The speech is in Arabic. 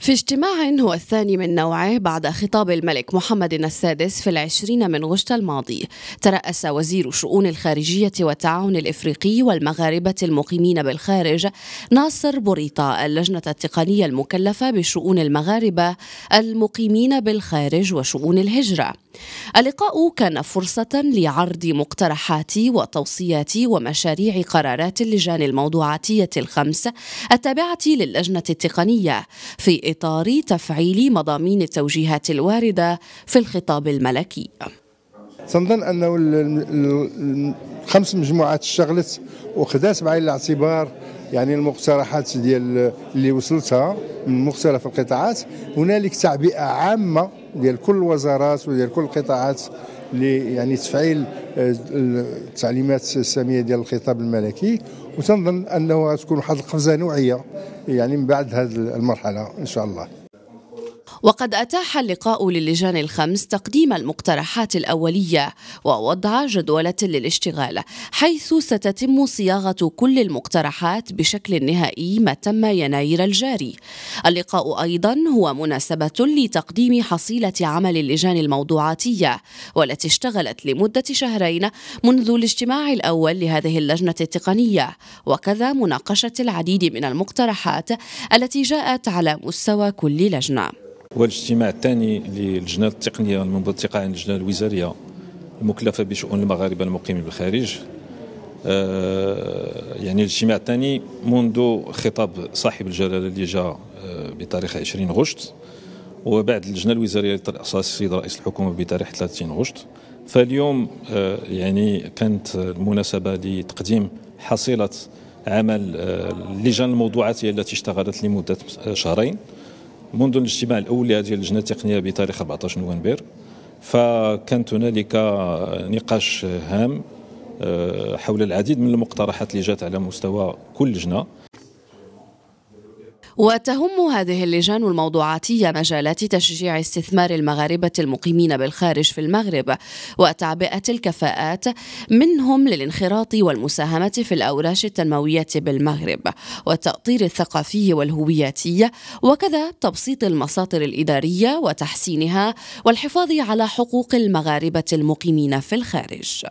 في اجتماع هو الثاني من نوعه بعد خطاب الملك محمد السادس في العشرين من غشت الماضي ترأس وزير شؤون الخارجية والتعاون الإفريقي والمغاربة المقيمين بالخارج ناصر بوريطة اللجنة التقنية المكلفة بشؤون المغاربة المقيمين بالخارج وشؤون الهجرة اللقاء كان فرصة لعرض مقترحات وتوصيات ومشاريع قرارات اللجان الموضوعاتية الخمس التابعة للجنة التقنية في إطار تفعيل مضامين التوجيهات الواردة في الخطاب الملكي تنظن انه الخمس مجموعات اشتغلت وخدات بعين الاعتبار يعني المقترحات ديال اللي وصلتها من مختلف القطاعات هنالك تعبئه عامه ديال كل الوزارات وديال كل القطاعات يعني تفعيل آه، التعليمات الساميه ديال الخطاب الملكي وتنظن انه غتكون واحد القفزه نوعيه يعني من بعد هذه المرحله ان شاء الله وقد أتاح اللقاء للجان الخمس تقديم المقترحات الأولية ووضع جدولة للاشتغال حيث ستتم صياغة كل المقترحات بشكل نهائي ما تم يناير الجاري اللقاء أيضا هو مناسبة لتقديم حصيلة عمل اللجان الموضوعاتية والتي اشتغلت لمدة شهرين منذ الاجتماع الأول لهذه اللجنة التقنية وكذا مناقشة العديد من المقترحات التي جاءت على مستوى كل لجنه والاجتماع الثاني للجنة التقنية المنبثقة عن اللجنة الوزارية المكلفة بشؤون المغاربة المقيمين بالخارج آه، يعني الاجتماع الثاني منذ خطاب صاحب الجلالة اللي جاء آه، بتاريخ 20 غشت وبعد اللجنة الوزارية للتأسيس السيد رئيس الحكومة بتاريخ 30 غشت فاليوم آه، يعني كانت المناسبة لتقديم حصيلة عمل اللجان الموضوعاتية التي اشتغلت لمدة شهرين منذ الاجتماع الاول لهذه اللجنه التقنيه بتاريخ 14 نوفمبر فكانت هنالك نقاش هام آه، حول العديد من المقترحات اللي جات على مستوى كل لجنه وتهم هذه اللجان الموضوعاتية مجالات تشجيع استثمار المغاربة المقيمين بالخارج في المغرب وتعبئة الكفاءات منهم للانخراط والمساهمة في الأوراش التنموية بالمغرب والتأطير الثقافي والهوياتي وكذا تبسيط المساطر الإدارية وتحسينها والحفاظ على حقوق المغاربة المقيمين في الخارج.